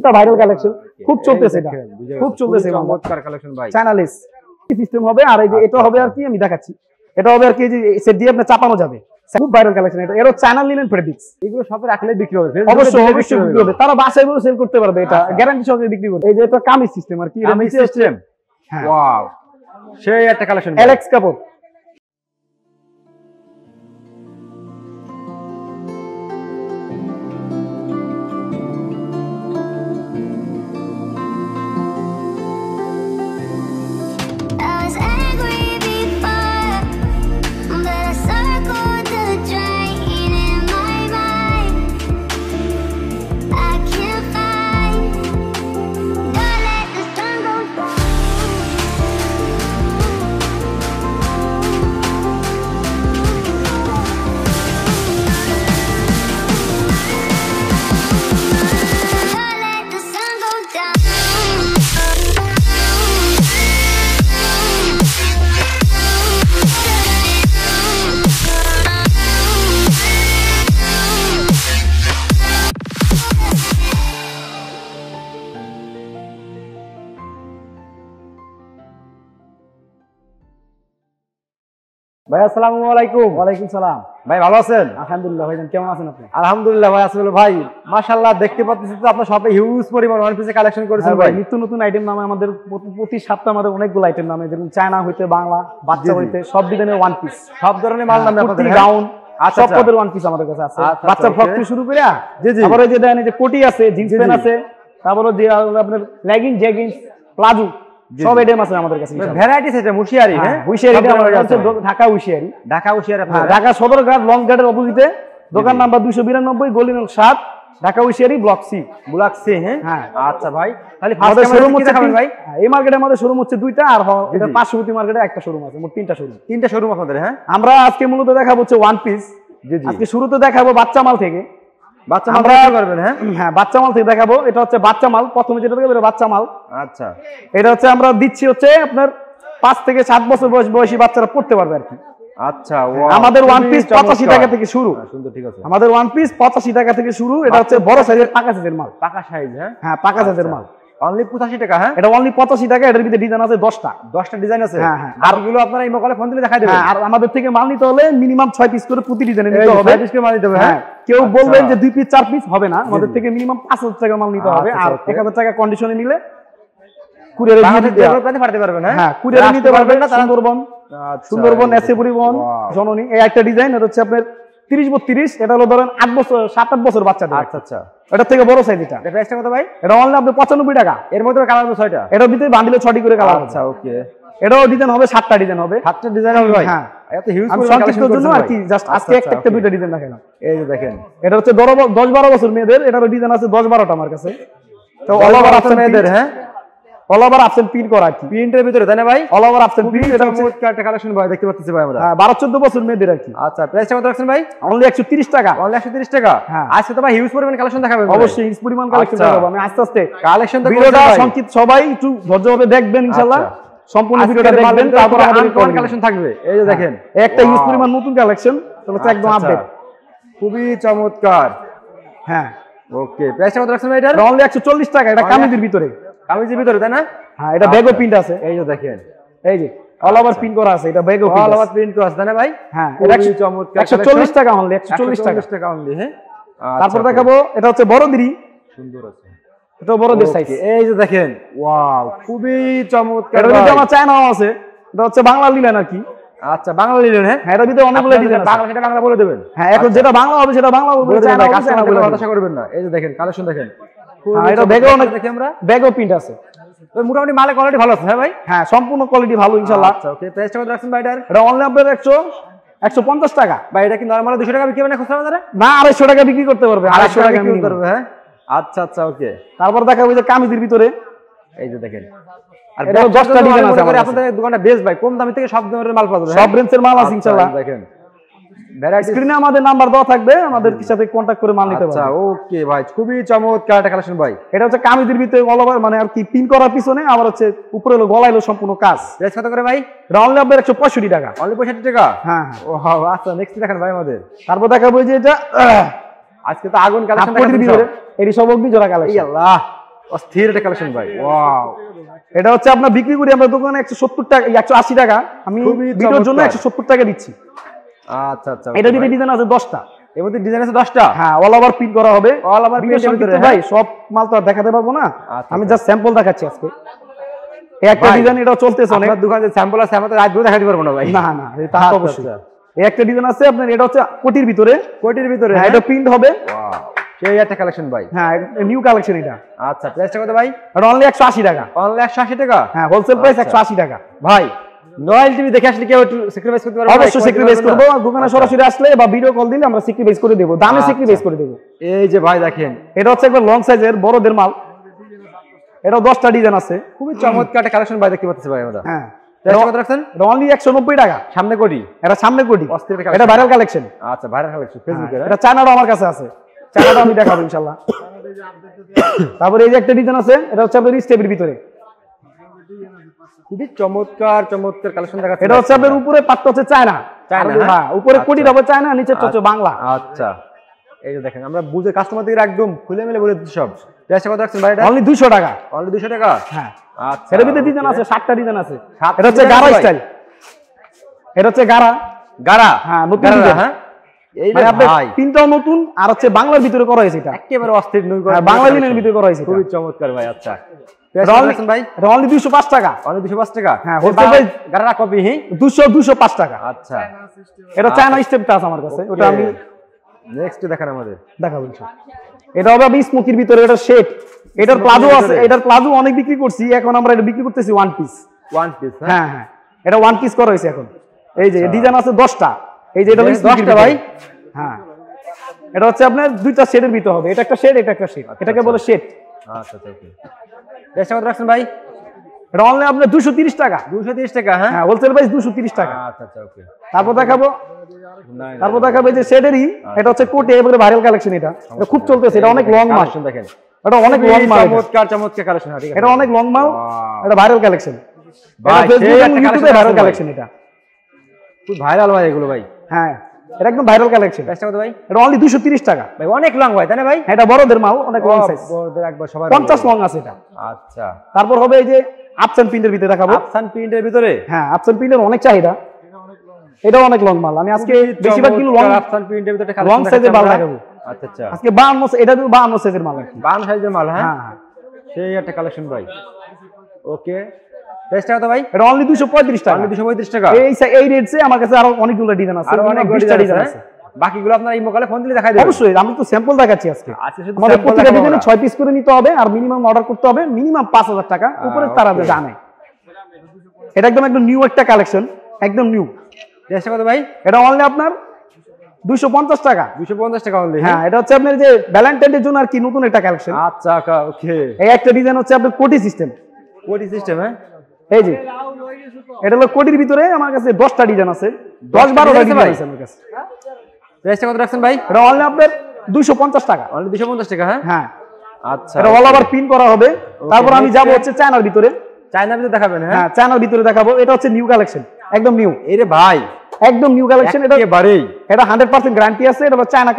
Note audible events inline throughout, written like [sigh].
এটা viral collection খুব চলতেছে এটা খুব চলতেছে চমৎকার কালেকশন ভাই চ্যানেলিস সিস্টেম হবে আর এই যে এটা আচ্ছা, হবে আর আচ্ছা। কি আমি দেখাচ্ছি এটা হবে আর কি যে সেট দিয়ে আপনি চাপানো যাবে খুব ভাইরাল কালেকশন এটা এরও চ্যানেল নিলেন প্রেডিক্স এগুলো শপে রাখলে বিক্রি হবে অবশ্যই অবশ্যই বিক্রি হবে তারা বাসায় বসে সেল করতে পারবে এটা গ্যারান্টি আচ্ছা। সহকারে বিক্রি করবে এই যে এটা কামিজ সিস্টেম আর কি কামিজ সিস্টেম ওয়াও হ্যাঁ। সেই একটা কালেকশন অ্যালেক্স কাপড় হ্যাঁ চায়না হইতে বাংলা বাচ্চা হইতে সব ডিজাইনের ওয়ান পিস সব ধরনের মাল হ্যাঁ, হ্যাঁ? গাউন ওয়ান আচ্ছা, আচ্ছা। পিস আমাদের কাছে আছে আচ্ছা, বাচ্চা ফ্রক শুরু করে যে কোটি আছে জিন্স প্যান্ট আছে তারপরে যে আপনার লেগিং জ্যাগিংস প্লাজু সব আছে আমাদের কাছে হ্যাঁ, হ্যাঁ? ঢাকা মুশিয়ারি ঢাকা ঢাকা সদর লং অপোজিটে দোকান নাম্বার বিরানব্বই গলি নং সাত Dhaka block C block C হ্যাঁ আচ্ছা ভাই তাহলে আমাদের শোরুম হচ্ছে ভাই হ্যাঁ, এই মার্কেটে আমাদের শোরুম হচ্ছে দুইটা আর এটা পার্শ্ববর্তী মার্কেটে একটা শোরুম আছে মোট তিনটা শোরুম তিনটা শোরুম আপনাদের হ্যাঁ আমরা আজকে মূলত দেখাবো হচ্ছে ওয়ান পিস আজকে শুরুতে দেখাবো বাচ্চা মাল থেকে হ্যাঁ? হ্যাঁ, আচ্ছা। এটা হচ্ছে আমরা দিচ্ছি হচ্ছে আপনার পাঁচ থেকে সাত বছর বয়স বয়সী বাচ্চারা পড়তে পারবে আর আচ্ছা আমাদের ওয়ান পিস পঁচাশি টাকা থেকে শুরু হ্যাঁ, আমাদের ওয়ান পিস পঁচাশি টাকা থেকে শুরু এটা হচ্ছে বড় সাইজের পাকা সাইজ হ্যাঁ হ্যাঁ পাকা সাইজের আচ্ছা। মাল অনলি পঁচাশি টাকা হ্যাঁ এটা অনলি পঁচাশি টাকা এটার ভিতরে ডিজাইন আছে দশটা দশটা ডিজাইন আছে হ্যাঁ, হ্যাঁ। আর আপনারা এই ফোন দিলে দেখাই হ্যাঁ, আর আমাদের থেকে মাল নিতে হলে মিনিমাম ছয় পিস করে প্রতি ডিজাইনে নিতে হবে পিস করে মাল নিতে হবে হ্যাঁ কেউ আচ্ছা। বলবেন যে দুই পিস চার পিস হবে না আমাদের থেকে মিনিমাম পাঁচ হাজার টাকা মাল নিতে হবে আচ্ছা, আর আচ্ছা, এক হাজার টাকা কন্ডিশনে নিলে কুরিয়ারে নিতে পারবেন হ্যাঁ কুরিয়ারে নিতে পারবেন না সুন্দরবন সুন্দরবন এসে পরিবহন জননী এই একটা ডিজাইন এটা হচ্ছে আপনার তিরিশ বত্রিশ এটা হলো ধরেন আট বছর সাত আট বছর আচ্ছা আচ্ছা এটা থেকে বড় সাইজ এটা প্রাইসটা কত ভাই এটা আপনি পঁচানব্বই টাকা এর মধ্যে কালার হবে ছয়টা বান্ডিলে ছটি করে কালার আচ্ছা ওকে এটাও ডিজাইন হবে সাতটা ডিজাইন হবে সাতটা ডিজাইন হবে ভাই হ্যাঁ আচ্ছা, দেখেন এটা হচ্ছে বছর মেয়েদের এটার ডিজাইন আছে দশ বারোটা আমার কাছে মেয়েদের হ্যাঁ আপসেন প্রিন্ট করা প্রিন্টের ভিতরে ভাই আপসেন কালেকশন ভাই দেখতে ভাই হ্যাঁ, বছর মেয়েদের আচ্ছা, ভাই অনলি টাকা অনলি টাকা হিউজ হ্যাঁ। পরিমাণ অবশ্যই আচ্ছা। দেখবেন আচ্ছা। সম্পূর্ণ কালেকশন থাকবে হ্যাঁ। দেখেন একটা হিউজ পরিমাণ নতুন কালেকশন একদম খুবই চমৎকার হ্যাঁ ওকে প্রাইসটা কত রাখছেন ভাই এটা অনলি 140 টাকা এটা কামিদের ভিতরে কামিজের ভিতরে তাই না হ্যাঁ এটা ব্যাগও প্রিন্ট আচ্ছা। আছে এই যে দেখেন এই যে অল ওভার প্রিন্ট করা আছে এটা ব্যাগও অল ওভার প্রিন্ট করা আছে তাই না ভাই হ্যাঁ 140 টাকা অনলি 140 টাকা 140 টাকা অনলি হ্যাঁ আচ্ছা, তারপর আচ্ছা। দেখাবো এটা হচ্ছে বরদরি সুন্দর আছে এটা বড়দের সাইজ এই যে দেখেন ওয়াও খুবই চমৎকার এটা কিন্তু আমার চায়নাও আছে এটা হচ্ছে বাংলা লিলেন আর কি আচ্ছা বাংলা লিলেন হ্যাঁ হ্যাঁ ভিতরে অনেকগুলো ডিজাইন আছে বাংলা সেটা বাংলা বলে দেবেন হ্যাঁ এখন যেটা বাংলা হবে সেটা বাংলা বলে দেবেন কাস্টমার বলে কথা করবেন না এই যে দেখেন কালেকশন দেখেন আড়াইশো টাকা বিক্রি করতে পারবে আড়াইশো টাকা বিক্রি হ্যাঁ? আচ্ছা ওকে আচ্ছা, তারপর দেখা ওই যে কামিজের ভিতরে এই যে দেখেন আর দশটা ডিজাইন আছে আপনাদের দোকানটা বেস্ট ভাই কম দামি থেকে সব ধরনের মাল পাওয়া যাবে সব রেঞ্জের হ্যাঁ? মাল আছে আচ্ছা, ইনশাআল্লাহ দেখেন স্ক্রিনে আমাদের নাম্বার দেওয়া থাকবে সাথে কন্টাক্ট করে মাল নিতে আচ্ছা ওকে ভাই খুবই চমৎকার একটা কালেকশন ভাই এটা হচ্ছে কামিজের ভিতরে মানে আর কি পিন করার পিছনে আবার হচ্ছে উপরে হলো সম্পূর্ণ কাজ কত করে ভাই রাউন্ড নাম্বার 165 টাকা অনলি 65 টাকা হ্যাঁ, হ্যাঁ।, হ্যাঁ আচ্ছা নেক্সট দেখেন ভাই আমাদের তারপর দেখাবো যে এটা আজকে তো আগুন কালেকশন দেখাবো জোড়া কালেকশন অস্থির একটা কালেকশন ভাই ওয়াও এটা হচ্ছে আপনার বিক্রি করি আমরা দোকানে 170 টাকা 180 টাকা আমি ভিডিওর জন্য 170 টাকা দিচ্ছি আচ্ছা, আচ্ছা, হ্যাঁ, হ্যাঁ। আচ্ছা, আমি জাস্ট স্যাম্পল একটা ডিজাইন আছে আপনার এটা হচ্ছে কোটির ভিতরে কোটির ভিতরে প্রিন্ট হ্যাঁ, হবে সেই একটা কালেকশন ভাই হ্যাঁ নিউ কালেকশন এটা আচ্ছা ভাই এটা অনলি 180 টাকা অনলি 180 টাকা হ্যাঁ হোলসেল প্রাইস 180 টাকা ভাই সামনে কোটি এটা সামনে কোটি এটা ভাইরাল কালেকশন আচ্ছা ভাইরাল হ্যাঁ। হ্যাঁ। এটা আমার কাছে আছে আমি [coughs] তারপরে এই যে একটা আছে এটা হচ্ছে ভিতরে খুবই চমৎকার চমৎকার কালেকশন দেখা এটা হচ্ছে আপনার উপরে পাত্র হচ্ছে চায়না চায়না হ্যাঁ উপরে আচ্ছা। কোটি চায়না নিচে আচ্ছা। বাংলা আচ্ছা এই যে দেখেন আমরা বুঝে একদম খুলে মেলে বলে দিচ্ছি সব হ্যাঁ। আচ্ছা। হ্যাঁ, হ্যাঁ? মানে নতুন আর হচ্ছে বাংলার ভিতরে করা হয়েছে এটা অস্থির বাংলা দিনের ভিতরে করা হয়েছে খুবই চমৎকার ভাই আচ্ছা শেড হ্যাঁ, আচ্ছা। আচ্ছা। বিক্রি করতেছি ওয়ান পিস ওয়ান পিস হ্যাঁ হ্যাঁ এটা ওয়ান পিস করা হয়েছে এখন এই যে ডিজাইন আচ্ছা। আছে দশটা এই যে এটা দশটা ভাই হ্যাঁ এটা হচ্ছে আপনার দুইটা শেডের ভিতরে হবে এটা একটা শেড এটা একটা শেড এটাকে বলে শেড আচ্ছা দেড়শো কত রাখছেন ভাই এটা অনলাইন আপনার দুশো তিরিশ টাকা দুশো তিরিশ টাকা হ্যাঁ হোলসেল হ্যাঁ, প্রাইস দুশো তিরিশ টাকা আচ্ছা, আচ্ছা, তারপর দেখাবো তারপর দেখাবো যে শেডেরই আচ্ছা। এটা হচ্ছে কোটে এবারে ভাইরাল কালেকশন এটা খুব চলতেছে এটা অনেক লং মাস দেখেন এটা অনেক লং মাল চমৎকার চমৎকার হ্যাঁ, কালেকশন এটা অনেক লং মাল এটা ভাইরাল কালেকশন ভাইরাল কালেকশন এটা খুব ভাইরাল ভাই এগুলো ভাই হ্যাঁ এটা একদম ভাইরাল কালেকশন এটা অনলি 230 টাকা ভাই অনেক লং হয় তাই না ভাই হ্যাঁ, এটা বড়দের মাল অনেক লং সাইজ বড়দের একবার সবার 50 লং আছে এটা আচ্ছা তারপর হবে এই যে আপসান প্রিন্টের ভিতরে দেখাবো আপসান প্রিন্টের ভিতরে হ্যাঁ আপসান প্রিন্টের অনেক চাহিদা এটা অনেক লং মাল আমি আজকে বেশিরভাগ কিন্তু লং আপসান প্রিন্টের ভিতরে লং সাইজের মাল দেখাবো আচ্ছা আচ্ছা আজকে 52 এটা 52 সাইজের মাল 52 সাইজের মাল হ্যাঁ? হ্যাঁ, হ্যাঁ সেই একটা কালেকশন ভাই ওকে এটা হ্যাঁ? আপনার আচ্ছা, একদম একদম নিউ একটা কালেকশন একদম নিউ ভাই এটা অনলি আপনার দুইশো পঞ্চাশ টাকা দুইশো পঞ্চাশ টাকা অনলি হ্যাঁ? হ্যাঁ এটা হচ্ছে আপনার জন্য আর কি নতুন একটা কালেকশন আচ্ছা, আচ্ছা এই একটা ডিজাইন হচ্ছে আপনার কোটি সিস্টেম কোটি সিস্টেম এই যে এটা হলো কোটির ভিতরে আমার কাছে দশটা ডিজাইন আছে দশ বারো ডিজাইন আছে আমার কাছে ভাই আপনার দুইশো পঞ্চাশ টাকা পঞ্চাশ টাকা হ্যাঁ হ্যাঁ আচ্ছা। আমি চায়নার ভিতরে চায়নার দেখাবেন হ্যাঁ চায়নার হ্যাঁ, ভিতরে দেখাবো এটা হচ্ছে নিউ কালেকশন একদম নিউ এরে ভাই একদম নিউ কালেকশন এটা আছে এটা চায়না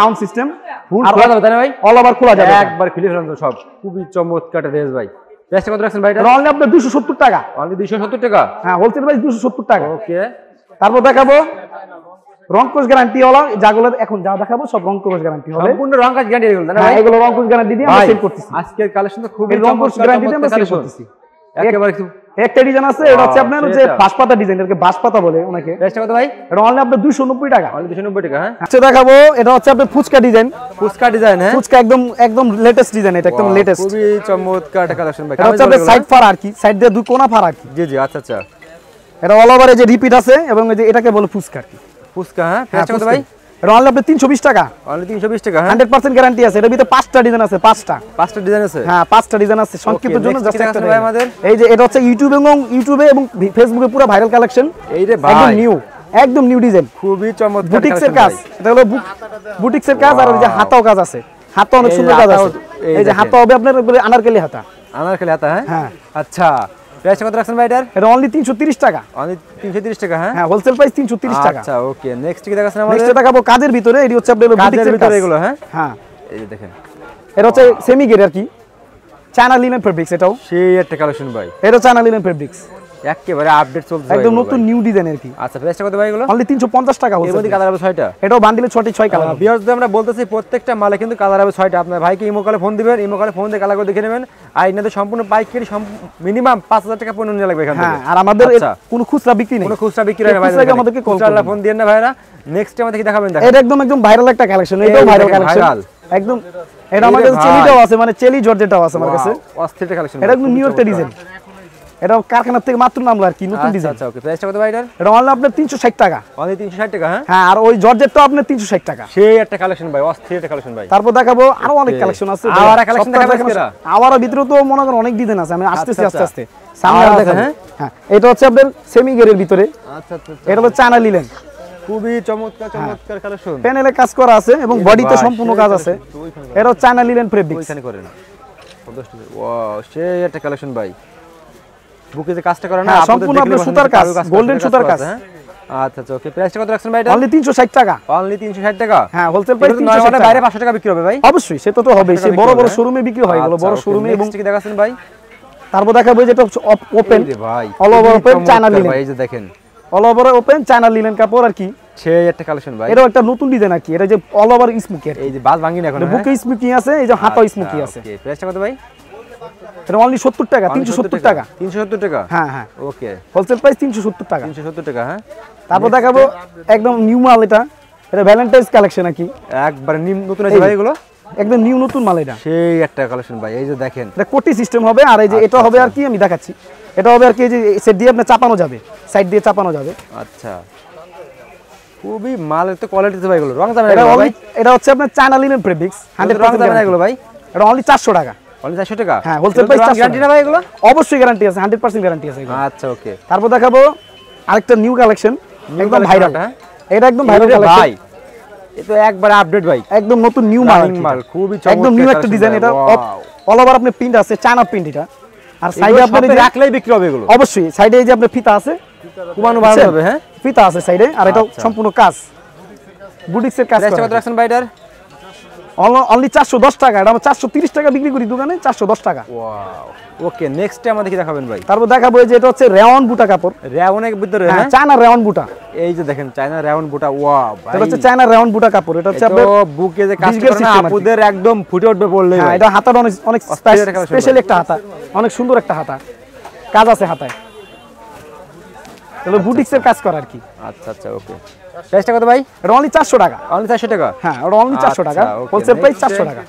রাউন্ড সিস্টেম খোলা যাবে ভাই অল ওভার খোলা যাবে একবার সব খুবই চমৎকার ড্রেস ভাই প্রাইসটা কত রাখছেন ভাইটা অনলি আপনার 270 টাকা অনলি 270 টাকা হ্যাঁ হোলসেল প্রাইস 270 টাকা ওকে তারপর দেখাবো রংকোশ গ্যারান্টি হলো যাগুলো এখন যা দেখাবো সব রংকোশ গ্যারান্টি হবে সম্পূর্ণ রংকোশ গ্যারান্টি এগুলো না হ্যাঁ, এগুলো রংকোশ গ্যারান্টি দিয়ে আমরা সেল করতেছি আজকের কালেকশন তো খুবই রংকোশ গ্যারান্টি দিয়ে আমরা সেল করতেছি একেবারে একটা ডিজাইন আছে এটা হচ্ছে আপনার যে বাঁশপাতা ডিজাইন এটাকে বাঁশপাতা বলে ওনাকে প্রাইসটা কত ভাই এটা অনলি আপনার 290 টাকা অনলি 290 টাকা হ্যাঁ আচ্ছা দেখাবো এটা হচ্ছে আপনার ফুচকা ডিজাইন ফুচকা ডিজাইন হ্যাঁ ফুচকা একদম একদম লেটেস্ট ডিজাইন এটা একদম লেটেস্ট খুবই চমৎকার একটা কালেকশন ভাই এটা হচ্ছে আপনার সাইড ফার আর কি সাইড দিয়ে দুই কোণা ফার আর কি জি জি আচ্ছা আচ্ছা এটা অল ওভার এই যে রিপিট আছে এবং এই যে এটাকে বলে ফুচকা আর কি ফুচকা হ্যাঁ প্রাইসটা হ্যাঁ, কত ভাই এটা অনলি আপনি 320 টাকা অনলি 320 টাকা 100% গ্যারান্টি আছে এটার ভিতরে পাঁচটা ডিজাইন আছে পাঁচটা পাঁচটা ডিজাইন আছে হ্যাঁ পাঁচটা ডিজাইন আছে সংক্ষিপ্ত জন্য আমাদের এই যে এটা হচ্ছে ইউটিউবে এবং ইউটিউবে এবং ফেসবুকে পুরো ভাইরাল কালেকশন এই রে একদম নিউ একদম নিউ ডিজাইন খুবই চমৎকার বুটিক্সের কাজ এটা হলো বুটিক্সের কাজ আর ওই যে হাতাও কাজ আছে হাতা অনেক সুন্দর কাজ আছে এই যে হাতা হবে আপনার আনারকেলি হাতা আনারকলি হাতা হ্যাঁ, হ্যাঁ। আচ্ছা প্রাইস কত রাখছেন ভাই এটার এটা অনলি 330 টাকা অনলি 330 টাকা হ্যাঁ হ্যাঁ হোলসেল প্রাইস 330 টাকা আচ্ছা ওকে নেক্সট কি দেখাছেন আমাদের নেক্সট দেখাবো কাজের ভিতরে এটি হচ্ছে আপনাদের কাজের ভিতরে এগুলো হ্যাঁ হ্যাঁ এই যে দেখেন এটা হচ্ছে সেমি গেট আর কি চায়না লিনেন ফেব্রিক্স এটাও সেই একটা কালেকশন ভাই এটা চায়না লিনেন ফেব্রিক্স একেবারে আপডেট চলছে একদম নতুন নিউ ডিজাইনের কি আচ্ছা প্রাইসটা কত ভাই গুলো অনলি 350 টাকা হচ্ছে এর কালার হবে 6টা এটাও বান্ডিলে 6টি 6 কালার বিয়ার্স আমরা বলতেছি প্রত্যেকটা মালে কিন্তু কালার হবে 6টা আপনার ভাইকে ইমো কলে ফোন দিবেন ইমো কলে ফোন দিয়ে কালার করে দেখে নেবেন আর ইনাদের সম্পূর্ণ পাইকারি মিনিমাম 5000 টাকা পণ্য নিয়ে লাগবে এখান হ্যাঁ, থেকে হ্যাঁ আর আমাদের আচ্ছা। কোনো খুচরা বিক্রি নেই কোনো খুচরা বিক্রি নেই ভাই আমাদেরকে কল করুন ফোন দিয়েন না ভাইরা নেক্সট আমাদের কি দেখাবেন দেখেন এটা একদম একদম ভাইরাল একটা কালেকশন এটাও ভাইরাল কালেকশন একদম এটা আমাদের চেলিটাও আছে মানে চেলি জর্জেটাও আছে আমার কাছে অস্থিরটা কালেকশন এটা একদম নিউ ইয়র্কটা ডিজাইন এটা কারখানা থেকে মাত্র নামলো আর কি নতুন হচ্ছে আপনার সেমি ভিতরে আচ্ছা, আচ্ছা, আচ্ছা। এটা তো চায়না লিলেন খুবই চমৎকার প্যানেলে কাজ করা আছে এবং বডিতে সম্পূর্ণ কাজ আছে এটা চায়না লিলেন ফেব্রিক ওখানে সেই একটা কালেকশন ভাই বুকে কাজটা করে না হ্যাঁ, সম্পূর্ণ আপনার সুতার কাজ গোল্ডেন সুতার কাজ হ্যাঁ? আচ্ছা ওকে আচ্ছা, প্রাইসটা কত রাখছেন ভাই এটা অনলি 360 টাকা অনলি 360 টাকা হ্যাঁ হোলসেল প্রাইস 360 টাকা বাইরে 500 টাকা বিক্রি হবে ভাই অবশ্যই সে তো হবে সে বড় বড় শোরুমে বিক্রি হয় এগুলো আচ্ছা, বড় শোরুমে এবং কি দেখাছেন ভাই তারপর দেখাবো যেটা ওপেন ভাই all over open China linen ভাই এই যে দেখেন all over open China linen কাপড় আর কি একটা কালেকশন ভাই এটা একটা নতুন ডিজাইন আর কি এটা যে অল ওভার স্মোকি এই যে বাস ভাঙিন এখন বুকে স্মোকি হ্যাঁ? আছে এই যে হাতও স্মোকি আচ্ছা, আছে প্রাইসটা কত ভাই এটা অনলি টাকা টাকা টাকা হ্যাঁ, হ্যাঁ। টাকা হ্যাঁ? তারপর দেখাবো নিউ মাল এটা কালেকশন ভাই নিউ নতুন ভাই যে কোটি সিস্টেম হবে আর এই যে এটা আচ্ছা, হবে আচ্ছা। আর কি আমি দেখাচ্ছি এটা হবে আর কি যে সেট দিয়ে চাপানো যাবে সাইড দিয়ে চাপানো যাবে আচ্ছা খুবই মাল একটা কোয়ালিটি ভাই এটা হচ্ছে আপনার চায়না লিনেন ফেব্রিক্স এগুলো ভাই এটা অনলি চারশো টাকা হ্যাঁ, আচ্ছা, তারপর দেখাবো আরেকটা নিউ কালেকশন একদম ভাইরাল হ্যাঁ? এটা একদম ভাইরাল অল ওভার আপনি প্রিন্ট আছে চায়না প্রিন্ট এটা আর সাইডে আপনি বিক্রি হবে এগুলো অবশ্যই সাইডে যে আপনার ফিতা আছে হ্যাঁ ফিতা আছে সাইডে আর এটা আচ্ছা। সম্পূর্ণ কাজ বুটিক্সের কাজ করা অনলি চারশো দশ টাকা এটা আমরা চারশো তিরিশ টাকা বিক্রি করি দোকানে চারশো দশ টাকা ওকে নেক্সট আমাদের কি দেখাবেন ভাই তারপর দেখাবো যে এটা হচ্ছে রেওয়ান বুটা কাপড় রেওয়ানের ভিতরে হ্যাঁ, চায়না রেওয়ান বুটা এই যে দেখেন চায়না রেওয়ান বুটা ওয়া এটা হচ্ছে চায়না রেওয়ান বুটা কাপড় এটা হচ্ছে আপনার বুকে যে কাজ করে না আপুদের একদম ফুটে উঠবে বললেই হ্যাঁ এটা হাতা অনেক অনেক স্পেশাল একটা হাতা অনেক সুন্দর একটা হাতা কাজ আছে হাতায় তাহলে বুটিক্সের কাজ করা আর কি আচ্ছা আচ্ছা ওকে প্রাইসটা কত ভাই রনলি চারশো টাকা অনলি চারশো টাকা হ্যাঁ রনলি চারশো আচ্ছা, টাকা হোলসেল প্রাইস চারশো টাকা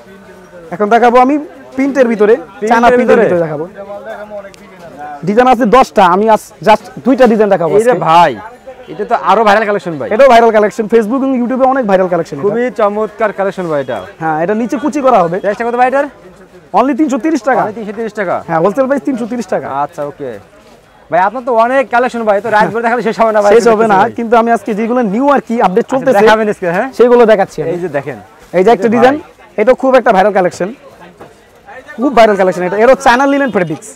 এখন দেখাবো আমি প্রিন্টের ভিতরে চানা প্রিন্টের ভিতরে দেখাবো ডিজাইন আছে দশটা আমি আজ জাস্ট দুইটা ডিজাইন দেখাবো ভাই এটা তো আরো ভাইরাল কালেকশন ভাই এটাও ভাইরাল কালেকশন ফেসবুক এবং ইউটিউবে অনেক ভাইরাল কালেকশন খুবই চমৎকার কালেকশন ভাই এটা হ্যাঁ এটা নিচে কুচি করা হবে প্রাইসটা কত ভাই এটার অনলি 330 টাকা 330 টাকা হ্যাঁ হোলসেল প্রাইস তিরিশ টাকা আচ্ছা ওকে ভাই আপনার তো অনেক কালেকশন ভাই তো রাত দেখালে শেষ হবে না ভাই শেষ হবে না কিন্তু আমি আজকে যেগুলো নিউ আর কি আপডেট আচ্ছা, চলতেছে দেখাবেন আজকে হ্যাঁ সেগুলো দেখাচ্ছি এই যে দেখেন এই যে একটা ডিজাইন এটা খুব একটা ভাইরাল কালেকশন খুব ভাইরাল কালেকশন এটা এরও চ্যানেল লিনেন ফেব্রিক্স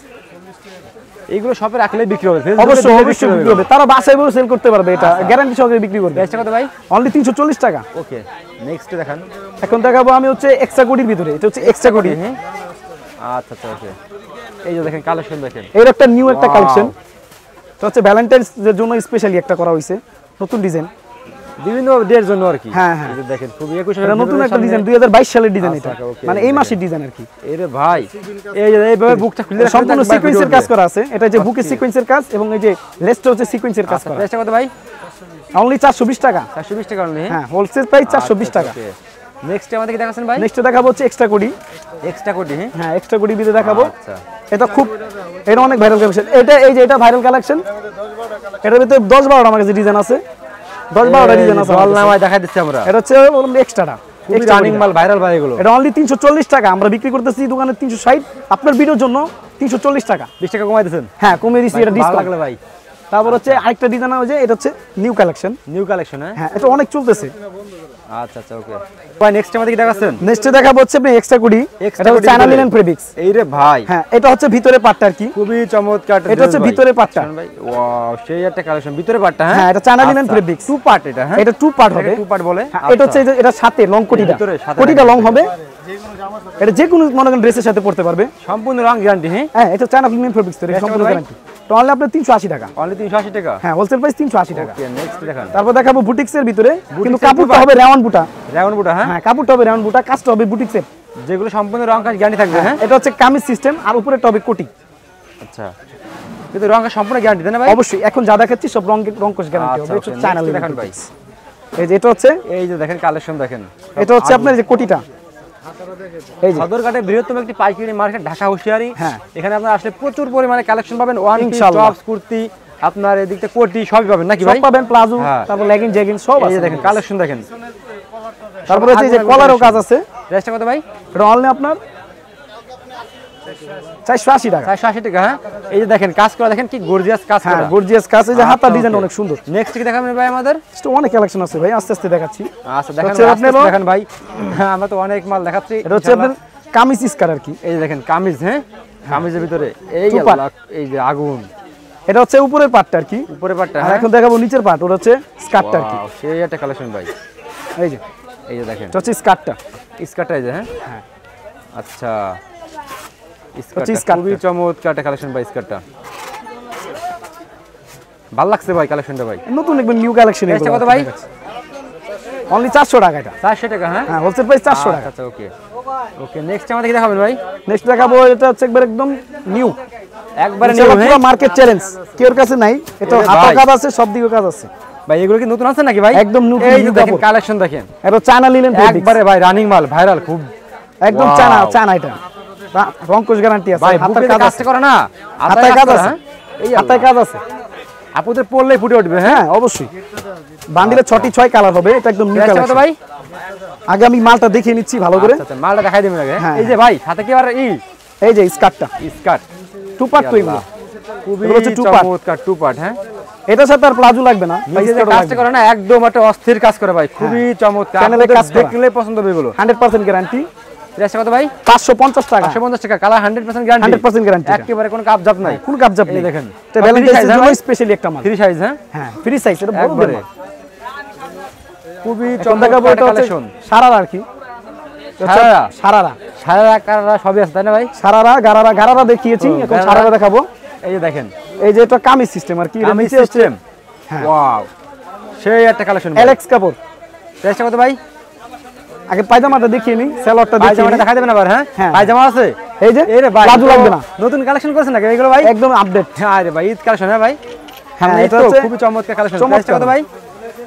এইগুলো শপে রাখলে বিক্রি হবে অবশ্যই অবশ্যই বিক্রি হবে তারা বাসায় বসে সেল করতে পারবে এটা গ্যারান্টি আচ্ছা। সহকারে বিক্রি করবে এটা কত ভাই অনলি 340 টাকা ওকে নেক্সট দেখান এখন দেখাবো আমি হচ্ছে এক্সট্রা কোটির ভিতরে এটা হচ্ছে এক্সট্রা কোটি আচ্ছা আচ্ছা ওকে এই যে দেখেন কালেকশন দেখেন এর একটা নিউ একটা কালেকশন তো হচ্ছে ভ্যালেন্টাইন্স এর জন্য স্পেশালি একটা করা হইছে নতুন ডিজাইন বিভিন্ন ডের জন্য আর কি হ্যাঁ হ্যাঁ দেখেন খুবই 21 সালের নতুন একটা ডিজাইন 2022 সালের ডিজাইন এটা মানে এই মাসের ডিজাইন আর কি এরে ভাই এই যে এইভাবে বুকটা খুলে সম্পূর্ণ সিকোয়েন্সের কাজ করা আছে এটা যে আচ্ছা, বুকের সিকোয়েন্সের কাজ এবং এই যে লেস্টটা হচ্ছে সিকোয়েন্সের কাজ আচ্ছা, করা লেস্টটা কত ভাই অনলি 420 টাকা 420 টাকা অনলি হ্যাঁ হোলসেল প্রাইস 420 টাকা নেক্সট আমাদের কি দেখাছেন ভাই নেক্সট দেখাবো হচ্ছে এক্সট্রা কোডি এক্সট্রা কোডি হ্যাঁ এক্সট্রা হ্যাঁ, কোডি দেখাবো আচ্ছা। এটা খুব এটা অনেক ভাইরাল কালেকশন এটা এই যে এটা ভাইরাল কালেকশন এটার ভিতরে 10 12টা আমার কাছে ডিজাইন আছে 10 12টা ডিজাইন আছে দেখাই দিচ্ছি আমরা এটা হচ্ছে এক্সট্রাটা মাল ভাইরাল ভাই এগুলো এটা অনলি 340 টাকা আমরা বিক্রি করতেছি দোকানে 360 আপনার ভিডিওর জন্য 340 টাকা 20 টাকা কমাই দিবেন হ্যাঁ কমিয়ে দিছি এটা ডিসকাউন্ট লাগলে ভাই তারপর হচ্ছে আরেকটা ডিজাইন আছে এটা হচ্ছে নিউ কালেকশন নিউ কালেকশন হ্যাঁ এটা অনেক চলতেছে আচ্ছা আচ্ছা ওকে ভাই নেক্সট আমাদের কি নেক্সট হচ্ছে আপনি এক্সট্রা কুডি এটা হচ্ছে চ্যানেল লিনেন এই রে ভাই হ্যাঁ এটা হচ্ছে ভিতরে পাটটা আর কি খুবই চমৎকার এটা হচ্ছে ভিতরে পাটটা ভাই ওয়াও সেই একটা কালেকশন ভিতরে পাটটা হ্যাঁ, হ্যাঁ এটা চ্যানেল লিনেন টু পার্ট এটা হ্যাঁ এটা টু পার্ট হবে টু পার্ট বলে হ্যাঁ, এটা হচ্ছে আচ্ছা। এটা সাথে লং কোটিটা কোটিটা লং হবে এটা যে কোনো মনে করেন ড্রেসের সাথে পড়তে পারবে সম্পূর্ণ রং গ্যারান্টি হ্যাঁ এটা চ্যানেল লিনেন ফেব্রিক্স তো সম্পূর্ণ গ্যারান্টি টাকা অনলি হ্যাঁ, হ্যাঁ? হ্যাঁ, যেগুলো সম্পূর্ণ রং কাজ গ্যারান্টি থাকবে হ্যাঁ এটা হচ্ছে কামিজ সিস্টেম আর উপরে টবে কোটি আচ্ছা কিন্তু রং সম্পূর্ণ গ্যারান্টি দেন ভাই অবশ্যই এখন যা দেখাচ্ছি সব রং রং গ্যারান্টি হবে একটু চ্যানেল আচ্ছা, ভাই এই যে এটা হচ্ছে এই যে দেখেন কালেকশন দেখেন এটা হচ্ছে আচ্ছা। আপনার যে কোটিটা সদরঘাটে বৃহত্তম একটি পাইকারি মার্কেট ঢাকা হুঁশিয়ারি এখানে আপনারা আসলে প্রচুর পরিমাণে কালেকশন পাবেন ওয়ান টপস কুর্তি আপনার এদিকটা কোটি সবই পাবেন নাকি ভাই পাবেন প্লাজো হ্যাঁ। তারপর লেগিং জেগিং সব আছে দেখেন কালেকশন দেখেন তারপর এই যে কলারও কাজ আছে রেস্টে কত ভাই এটা নে আপনার 480 টাকা 480 টাকা হ্যাঁ এই যে দেখেন কাজ করা দেখেন কি গর্জিয়াস কাজ গর্জিয়াস হ্যাঁ, কাজ এই যে হাতা ডিজাইন অনেক সুন্দর নেক্সট কি দেখাবেন ভাই আমাদের অনেক কালেকশন আছে ভাই আস্তে আস্তে দেখাচ্ছি আচ্ছা দেখেন দেখেন ভাই হ্যাঁ, আমরা তো অনেক মাল দেখাচ্ছি এটা হচ্ছে আপনার কামিজ ইস্কার আর কি এই যে দেখেন কামিজ হ্যাঁ কামিজের ভিতরে এই এই যে আগুন এটা হচ্ছে উপরের পাটটা আর কি উপরের পাটটা আর হ্যাঁ। এখন দেখাবো নিচের পাট ওটা হচ্ছে স্কার্টটা আর কি সেই একটা কালেকশন ভাই এই যে এই যে দেখেন এটা হচ্ছে স্কার্টটা স্কার্টটা এই যে হ্যাঁ হ্যাঁ আচ্ছা স্কার্টটা খুবই চমৎকার একটা কালেকশন ভাই স্কার্টটা ভালো লাগছে ভাই কালেকশনটা ভাই নতুন একদম নিউ কালেকশন এটা কত ভাই অনলি 400 টাকা এটা 400 টাকা হ্যাঁ হ্যাঁ হোলসেল প্রাইস 400 টাকা আচ্ছা ওকে ওকে নেক্সট আমাদের কি দেখাবেন ভাই নেক্সট দেখাবো এটা হচ্ছে একবার একদম নিউ একবারে পুরো মার্কেট চ্যালেঞ্জ কাছে নাই কাজ আছে সব দিকে কাজ আছে ভাই এগুলো কি নতুন আছে নাকি ভাই একদম নতুন এই দেখেন কালেকশন দেখেন একবারে ভাই রানিং মাল ভাইরাল খুব একদম এটা রংকুশ গ্যারান্টি আছে হাতের কাজ আছে করে না হাতের কাজ আছে হ্যাঁ? এই হাতের কাজ আছে পড়লে ফুটে উঠবে হ্যাঁ? হ্যাঁ অবশ্যই বান্ডিলে ছটি ছয় কালার হবে এটা একদম নিউ কালার ভাই আগে আমি মালটা দেখিয়ে নিচ্ছি ভালো করে আচ্ছা, আচ্ছা, মালটা দেখাই দেবেন আগে হ্যাঁ, এই যে ভাই কি আর এই এই যে স্কার্টটা স্কার্ট টু পার্ট তো এগুলো হচ্ছে টু পার্ট চমৎকার টু পার্ট হ্যাঁ এটা সাথে আর প্লাজো লাগবে না কাজটা করে না একদম একটা অস্থির কাজ করে ভাই হ্যাঁ। খুবই চমৎকার দেখলে পছন্দ হবে এগুলো 100% গ্যারান্টি গ্যারান্টি 100% কোনো কাপ জাপ নাই কোন কাপ জাপ নেই দেখেন ফ্রি সাইজ হ্যাঁ? হ্যাঁ হ্যাঁ ফ্রি সাইজ করে খুবই চমৎকার কালেকশন সারা আর কি আচ্ছা, সারারা সারারা দেখিয়েছি সারারা দেখাবো এই যে দেখেন এই যে হ্যাঁ। সেই একটা কালেকশন ভাই আগে দেখিয়ে হ্যাঁ? হ্যাঁ পায়জামা আছে এই যে লাগবে না নতুন কালেকশন করেছেন নাকি এগুলো ভাই একদম আপডেট হ্যাঁ ভাই ঈদ কালেকশন হ্যাঁ ভাই হ্যাঁ এটা খুবই চমৎকার কালেকশন ভাই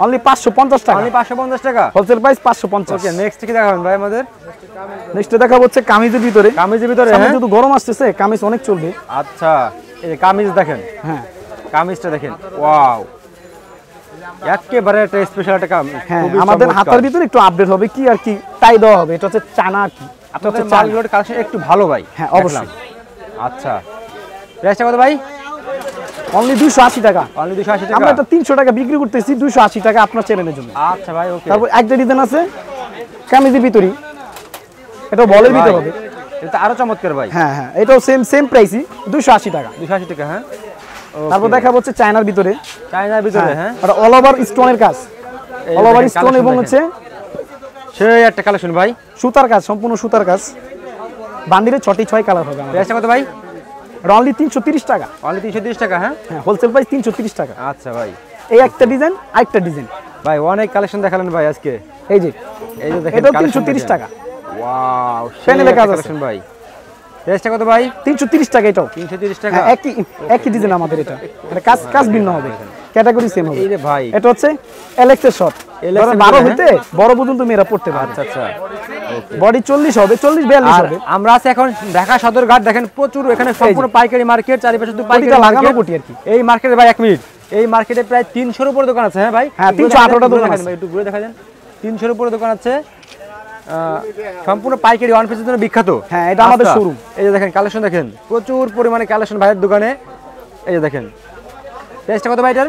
অনলি 550 টাকা অনলি 550 টাকা হোলসেল প্রাইস 550 ওকে নেক্সট কি দেখাবেন ভাই আমাদের নেক্সট দেখাবো হচ্ছে কামিজের ভিতরে কামিজের ভিতরে হ্যাঁ যেহেতু গরম আসতেছে কামিজ অনেক চলবে আচ্ছা এই যে কামিজ দেখেন হ্যাঁ কামিজটা দেখেন ওয়াও একেবারে একটা স্পেশাল একটা কামিজ হ্যাঁ আমাদের হাতার ভিতরে একটু আপডেট হবে কি আর কি তাই দেওয়া হবে এটা হচ্ছে চানা কি আপনাদের মালগুলোর কালেকশন একটু ভালো ভাই হ্যাঁ অবশ্যই আচ্ছা প্রাইসটা কত ভাই অনলি 280 টাকা অনলি 280 টাকা আমরা তো 300 টাকা বিক্রি করতেছি 280 টাকা আপনার চ্যানেলের জন্য আচ্ছা ভাই ওকে তারপর একটা ডিজাইন আছে কামিজি ভিতরি এটা বলের ভিতরে হবে এটা আরো চমৎকার ভাই হ্যাঁ হ্যাঁ এটাও সেম সেম প্রাইসই 280 টাকা 280 টাকা হ্যাঁ তারপর দেখা হচ্ছে চায়নার ভিতরে চায়নার ভিতরে হ্যাঁ, হ্যাঁ? এটা অল ওভার স্টোনের কাজ অল ওভার স্টোন এবং হচ্ছে সেই একটা কালেকশন ভাই সুতার কাজ সম্পূর্ণ সুতার কাজ বান্ডিলে ছটি ছয় কালার হবে আমাদের কত ভাই তিনশো তিরিশ টাকা অনলি তিনশো তিরিশ টাকা হ্যাঁ হ্যাঁ হোলসেল প্রাইস টাকা আচ্ছা ভাই এই একটা ডিজাইন আরেকটা ডিজাইন ভাই অনেক কালেকশন দেখালেন ভাই আজকে এই যে এই যে দেখেন এটা 330 টাকা ওয়াও কাজ আছে ভাই কত ভাই 330 টাকা এটাও 330 হ্যাঁ, টাকা একই একই ডিজাইন আমাদের এটা এটা কাজ কাজ ভিন্ন হবে ক্যাটাগরি সেম হবে এই রে ভাই এটা হচ্ছে এলেক্সের শট 12 হইতে বড় পর্যন্ত মেয়েরা পড়তে পারে আচ্ছা আচ্ছা বডি 40 হবে 40 42 হবে আমরা আছি এখন ঢাকা সদরঘাট দেখেন প্রচুর এখানে সম্পূর্ণ পাইকারি মার্কেট চারিপাশে শুধু পাইকারি লাগানো কোটি আর কি এই মার্কেটে ভাই 1 মিনিট এই মার্কেটে প্রায় 300 এর উপরে দোকান আছে হ্যাঁ ভাই হ্যাঁ 318টা দোকান আছে একটু ঘুরে দেখা দেন 300 এর উপরে দোকান আছে সম্পূর্ণ পাইকারি ওয়ান পিসের জন্য বিখ্যাত হ্যাঁ এটা আমাদের শোরুম আচ্ছা। এই যে দেখেন কালেকশন দেখেন প্রচুর পরিমাণে কালেকশন ভাইয়ের দোকানে এই যে দেখেন প্রাইসটা কত ভাই এটার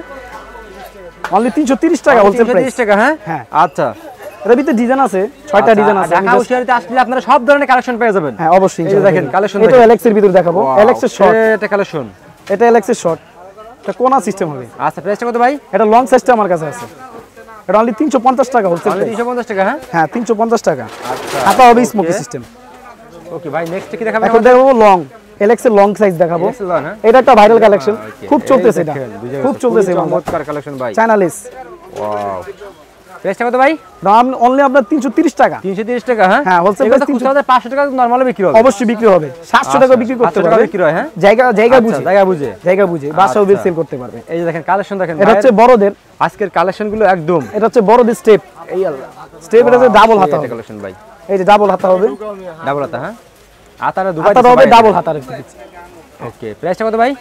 অনলি 330 টাকা হোলসেল প্রাইস 330 টাকা হ্যাঁ, হ্যাঁ। আচ্ছা ছয়টা আচ্ছা, আছে আসলে আপনারা সব ধরনের কালেকশন পেয়ে যাবেন হ্যাঁ অবশ্যই দেখেন কালেকশন এর কালেকশন এটা শর্ট কোন সিস্টেম ভাই লং আমার কাছে আছে এটা অনলি টাকা টাকা হ্যাঁ হ্যাঁ টাকা সিস্টেম লং লং সাইজ দেখাবো হ্যাঁ? এটা একটা ভাইরাল কালেকশন খুব চলতেছে এটা খুব চলতেছে প্রাইসটা কত ভাই দাম অনলি আপনার 330 টাকা 330 টাকা হ্যাঁ হ্যাঁ হোলসেল প্রাইস 500 টাকা নরমালি বিক্রি হবে অবশ্যই বিক্রি হবে 700 টাকা আচ্ছা, বিক্রি করতে আচ্ছা, পারবে বিক্রি হয় হ্যাঁ জায়গা জায়গা আচ্ছা, বুঝে জায়গা বুঝে জায়গা বুঝে বাসাও বিল সেল করতে পারবে এই যে দেখেন কালেকশন দেখেন এটা হচ্ছে বড়দের আজকের কালেকশন গুলো একদম এটা হচ্ছে বড়দের স্টেপ এই আল্লাহ স্টেপ এটা ডাবল হাতা হবে কালেকশন ভাই এই যে ডাবল হাতা হবে ডাবল হাতা হ্যাঁ আতারা দুবাই আতারা হবে ডাবল হাতার ওকে প্রাইসটা কত ভাই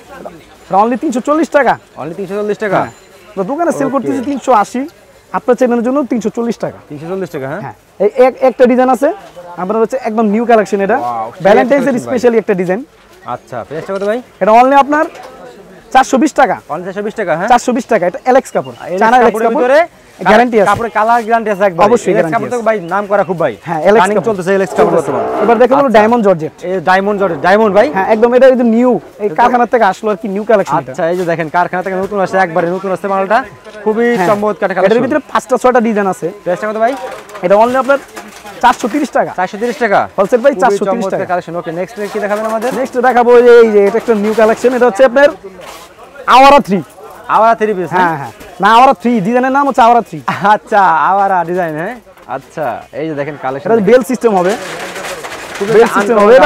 অনলি 340 টাকা অনলি 340 টাকা হ্যাঁ। দোকানে সেল করতেছি 380 আপনার চেনের জন্য তিনশো চল্লিশ টাকা তিনশো চল্লিশ টাকা হ্যাঁ, হ্যাঁ। একটা ডিজাইন আছে আপনার হচ্ছে একদম নিউ কালেকশন এটা ভ্যালেন্টাইন্স এর স্পেশালি একটা ডিজাইন আচ্ছা প্রাইসটা কত ভাই এটা অনলি আপনার 420 টাকা 420 টাকা হ্যাঁ 420 টাকা এটা এলেক্স কাপড় চায়না এলেক্স কাপড় গ্যারান্টি আছে কাপড়ের কালার গ্যারান্টি আছে একবার অবশ্যই কাপড় তো ভাই নাম করা খুব ভাই হ্যাঁ এলেক্স কাপড় চলতেছে এলেক্স কাপড় বর্তমানে এবার দেখুন হলো ডায়মন্ড জর্জেট এই ডায়মন্ড জর্জেট ডায়মন্ড ভাই হ্যাঁ একদম এটা একদম নিউ এই কারখানা থেকে আসলো আর কি নিউ কালেকশন আচ্ছা এই যে দেখেন কারখানা থেকে নতুন আসছে একবারে নতুন আসছে মালটা খুবই হ্যাঁ। চমৎকার কালেকশন এর ভিতরে পাঁচটা ছয়টা ডিজাইন আছে প্রাইসটা কত ভাই এটা অনলি আপনার আচ্ছা এই যে দেখেন কালেকশন বেল সিস্টেম হবে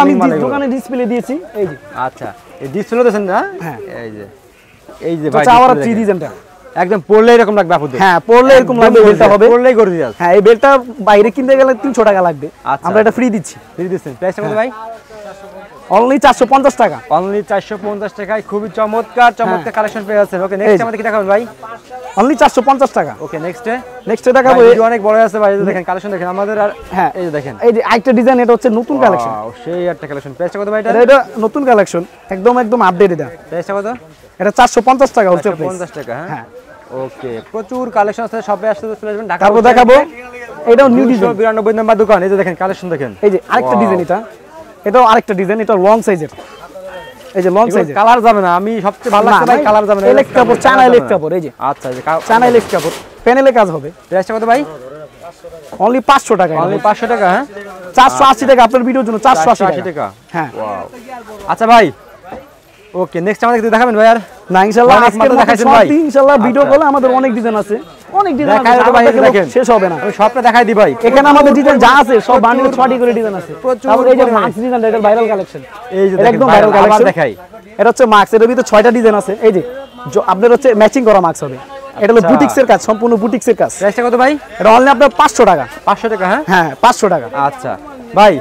আমি দোকানে ডিসপ্লে দিয়েছি আচ্ছা এই ডিসপ্লে দেন হ্যাঁ এই যে এই যে ভাই আওয়ারা 3 ডিজাইনটা একদম পড়লে এরকম লাগবে আপুদের হ্যাঁ পড়লে এরকম লাগবে বেলটা হবে পড়লেই গর্জিয়াস হ্যাঁ এই বেলটা বাইরে কিনতে গেলে 300 টাকা লাগবে আচ্ছা। আমরা এটা ফ্রি দিচ্ছি ফ্রি দিচ্ছেন প্রাইস কত হ্যাঁ। ভাই অনলি 450 টাকা অনলি 450 টাকায় খুবই চমৎকার হ্যাঁ। চমৎকার কালেকশন পেয়ে আছেন ওকে নেক্সট আমাদের কি দেখাবেন ভাই অনলি 450 টাকা ওকে নেক্সট নেক্সট দেখাবো এই অনেক বড় আছে ভাই দেখেন কালেকশন দেখেন আমাদের আর হ্যাঁ এই যে দেখেন এই যে আইটা ডিজাইন এটা হচ্ছে নতুন কালেকশন ও সেই একটা কালেকশন প্রাইস কত ভাই এটা এটা নতুন কালেকশন একদম একদম আপডেট এটা প্রাইস কত এটা 450 টাকা হচ্ছে 450 টাকা হ্যাঁ, হ্যাঁ। ওকে প্রচুর কালেকশন আছে আসতে চলে ঢাকা দেখাবো এটাও নিউ ডিজাইন 92 নম্বর দোকান এই যে দেখেন কালেকশন দেখেন এই যে আরেকটা ডিজাইন এটা এটাও আরেকটা ডিজাইন এটা লং সাইজের এই যে লং সাইজের কালার যাবে না আমি সবচেয়ে ভালো লাগছে ভাই কালার যাবে না কাপড় কাপড় এই যে আচ্ছা এই যে কাপড় প্যানেলে কাজ হবে কত ভাই অনলি 500 টাকা অনলি 500 টাকা হ্যাঁ 480 টাকা আপনার ভিডিওর জন্য 480 টাকা হ্যাঁ আচ্ছা ভাই ওকে নেক্সট আমাদের দেখাবেন ভাই আর না ইনশাআল্লাহ মানে আজকে দেখাইছেন ভাই ইনশাআল্লাহ ভিডিও আচ্ছা। আমাদের অনেক ডিজাইন আছে অনেক ডিজাইন আছে ভাই দেখেন শেষ হবে না আমি সবটা দেখাই ভাই এখানে আমাদের ডিজাইন যা আছে সব করে ডিজাইন আছে তারপর এই যে মাক্স ডিজাইন এটা ভাইরাল কালেকশন এই যে একদম ভাইরাল কালেকশন দেখাই এটা হচ্ছে মাক্স এর ভিতরে ছয়টা ডিজাইন আছে এই যে আপনার হচ্ছে ম্যাচিং করা মাক্স হবে এটা হলো আচ্ছা। এর কাজ সম্পূর্ণ এর কাজ প্রাইসটা কত ভাই এটা অনলি আপনার 500 টাকা 500 টাকা হ্যাঁ হ্যাঁ 500 টাকা আচ্ছা ভাই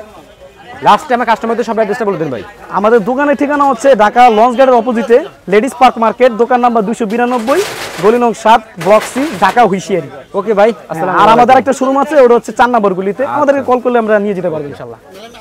লাস্ট টাইমে কাস্টমারদের সব অ্যাড্রেসটা বলে দিন ভাই আমাদের দোকানের ঠিকানা হচ্ছে ঢাকা লঞ্চ গার্ডের অপোজিটে লেডিস পার্ক মার্কেট দোকান নাম্বার দুশো বিরানব্বই গলি নং সাত ব্লক সি ঢাকা হুইশিয়ারি ওকে ভাই আর আমাদের একটা শোরুম আছে ওটা হচ্ছে চার নম্বর গুলিতে আচ্ছা। আমাদেরকে কল করলে আমরা নিয়ে যেতে পারবো ইনশাল্লাহ